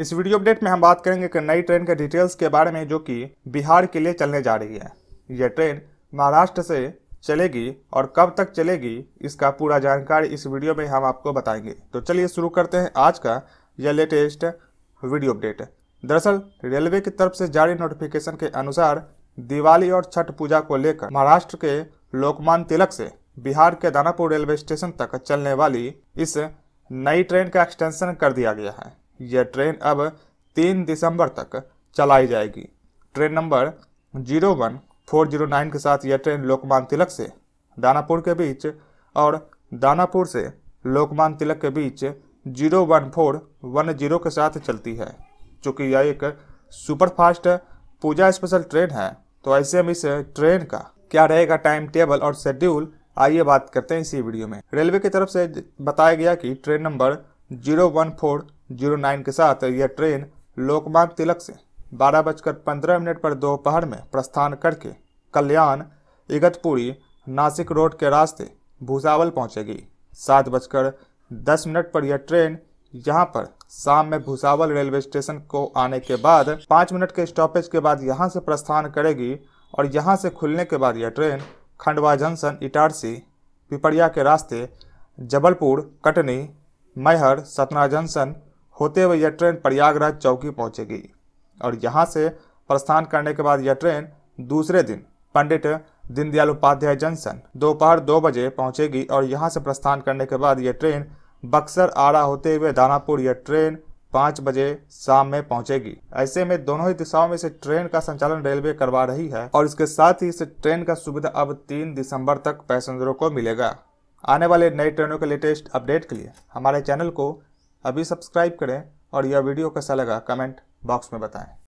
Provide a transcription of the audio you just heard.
इस video update में हम बात करेंगे कि नई ट्रेन के डिटेल्स के बारे में जो कि बिहार के लिए चलने जा रही है यह ट्रेन महाराष्ट्र से चलेगी और कब तक चलेगी इसका पूरा जानकारी इस वीडियो में हम आपको बताएंगे तो चलिए शुरू करते हैं आज का यह लेटेस्ट वीडियो अपडेट दरअसल रेलवे की तरफ से जारी नोटिफिकेशन के अनुसार दिवाली और छठ पूजा को लेकर महाराष्ट्र के लोकमान तिलक से बिहार के दानापुर रेलवे स्टेशन तक चलने वाली इस नई ट्रेन का एक्सटेंशन कर दिया गया है यह ट्रेन अब तीन दिसंबर तक चलाई जाएगी train number zero one four zero nine के साथ यह ट्रेन लोकमान तिलक से दानापुर के बीच और दानापुर से लोकमान तिलक के बीच zero one four one zero के साथ चलती है चूँकि यह एक सुपरफास्ट पूजा स्पेशल ट्रेन है तो ऐसे में इस ट्रेन का क्या रहेगा टाइम टेबल और शेड्यूल आइए बात करते हैं इसी वीडियो में रेलवे की तरफ से बताया गया कि train number zero one four zero nine के साथ यह ट्रेन लोकमार्ग तिलक से बारह बजकर पंद्रह मिनट पर दोपहर में प्रस्थान करके कल्याण इगतपुरी नासिक रोड के रास्ते भूसावल पहुंचेगी सात बजकर दस मिनट पर यह ट्रेन यहाँ पर शाम में भूसावल रेलवे स्टेशन को आने के बाद पाँच मिनट के स्टॉपेज के बाद यहाँ से प्रस्थान करेगी और यहाँ से खुलने के बाद यह ट्रेन खंडवा जंक्शन इटारसी पिपरिया के रास्ते जबलपुर कटनी मैहर सतना जंक्शन होते हुए यह ट्रेन प्रयागराज चौकी पहुंचेगी और यहाँ से प्रस्थान करने के बाद यह ट्रेन दूसरे दिन पंडित दीनदयाल उपाध्याय जंक्शन दोपहर दो बजे पहुंचेगी और यहाँ से प्रस्थान करने के बाद यह ट्रेन बक्सर आड़ा होते हुए दानापुर यह ट्रेन पाँच बजे शाम में पहुंचेगी ऐसे में दोनों ही दिशाओं में से ट्रेन का संचालन रेलवे करवा रही है और इसके साथ ही इस ट्रेन का सुविधा अब तीन दिसंबर तक पैसेंजरों को मिलेगा आने वाले नई ट्रेनों के लेटेस्ट अपडेट के लिए हमारे चैनल को अभी सब्सक्राइब करें और यह वीडियो कैसा लगा कमेंट बॉक्स में बताएं